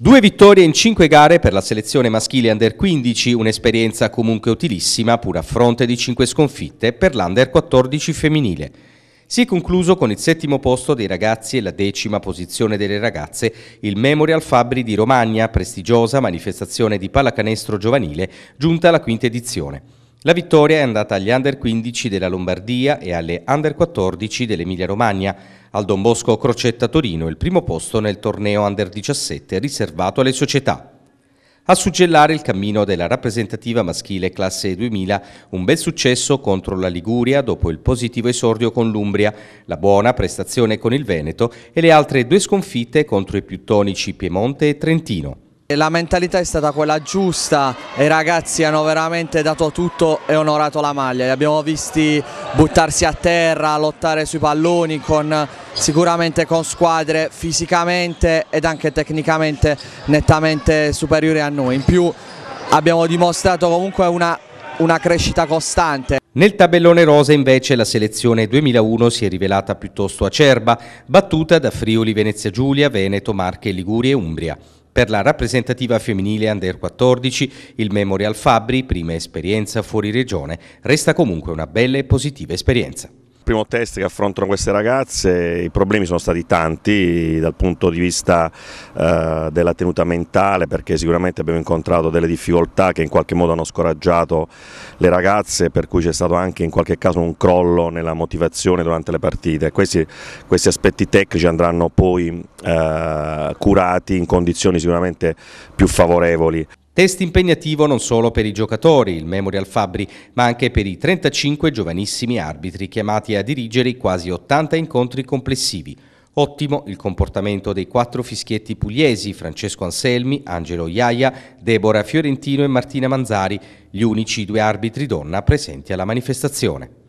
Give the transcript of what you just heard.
Due vittorie in cinque gare per la selezione maschile under 15, un'esperienza comunque utilissima pur a fronte di cinque sconfitte per l'under 14 femminile. Si è concluso con il settimo posto dei ragazzi e la decima posizione delle ragazze il Memorial Fabri di Romagna, prestigiosa manifestazione di pallacanestro giovanile giunta alla quinta edizione. La vittoria è andata agli under 15 della Lombardia e alle under 14 dell'Emilia Romagna. Al Don Bosco Crocetta Torino il primo posto nel torneo under 17 riservato alle società. A suggellare il cammino della rappresentativa maschile classe 2000, un bel successo contro la Liguria dopo il positivo esordio con l'Umbria, la buona prestazione con il Veneto e le altre due sconfitte contro i più tonici Piemonte e Trentino. La mentalità è stata quella giusta, i ragazzi hanno veramente dato tutto e onorato la maglia, li abbiamo visti buttarsi a terra, lottare sui palloni con, sicuramente con squadre fisicamente ed anche tecnicamente nettamente superiori a noi, in più abbiamo dimostrato comunque una, una crescita costante. Nel tabellone rosa invece la selezione 2001 si è rivelata piuttosto acerba, battuta da Friuli, Venezia Giulia, Veneto, Marche, Liguria e Umbria per la rappresentativa femminile Under 14, il Memorial Fabri, prima esperienza fuori regione, resta comunque una bella e positiva esperienza primo test che affrontano queste ragazze, i problemi sono stati tanti dal punto di vista eh, della tenuta mentale perché sicuramente abbiamo incontrato delle difficoltà che in qualche modo hanno scoraggiato le ragazze per cui c'è stato anche in qualche caso un crollo nella motivazione durante le partite. Questi, questi aspetti tecnici andranno poi eh, curati in condizioni sicuramente più favorevoli. Test impegnativo non solo per i giocatori, il Memorial Fabri, ma anche per i 35 giovanissimi arbitri chiamati a dirigere i quasi 80 incontri complessivi. Ottimo il comportamento dei quattro fischietti pugliesi, Francesco Anselmi, Angelo Iaia, Deborah Fiorentino e Martina Manzari, gli unici due arbitri donna presenti alla manifestazione.